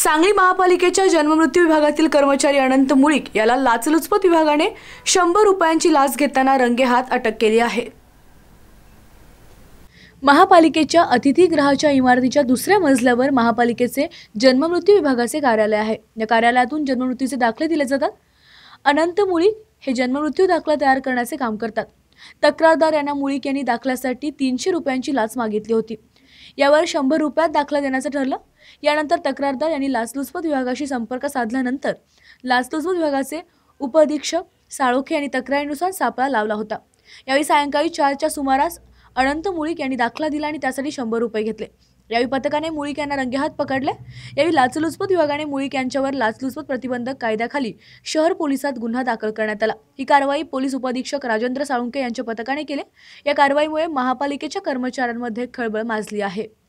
सांगली महापालिकेच्या जन्ममृत्यू विभागातील कर्मचारी अनंत मुळीक याला लाचलुचपत विभागाने शंभर रुपयांची लाच घेताना रंगेहात अटक केली आहे महापालिकेच्या अतिथीगृहाच्या इमारतीच्या दुसऱ्या मजल्यावर महापालिकेचे जन्ममृत्यू विभागाचे कार्यालय आहे या कार्यालयातून जन्ममृत्यूचे दाखले दिले जातात अनंत मुळीक हे जन्ममृत्यू दाखला तयार करण्याचे काम करतात तक्रारदार यांना मुळीक यांनी दाखल्यासाठी तीनशे रुपयांची लाच मागितली होती यावर शंभर रुपयात दाखला देण्याचं ठरलं यानंतर तक्रारदार यांनी लाचलुचपत विभागाशी संपर्क साधल्यानंतर लाचलुचपत विभागाचे उपअधीक्षक साळोखे यांनी तक्रारीनुसार सापळा लावला होता यावेळी सायंकाळी चारच्या सुमारास अनंत मुळीक यांनी दाखला दिला आणि त्यासाठी शंभर रुपये घेतले यावेळी पथकाने मुळीक यांना रंगेहात पकडले यावेळी लाचलुचपत विभागाने मुळीक यांच्यावर लाचलुचपत प्रतिबंधक कायद्याखाली शहर पोलिसात गुन्हा दाखल करण्यात आला ही कारवाई पोलीस उपाधीक्षक राजेंद्र साळुंके यांच्या पथकाने केले या कारवाईमुळे महापालिकेच्या कर्मचाऱ्यांमध्ये खळबळ माजली आहे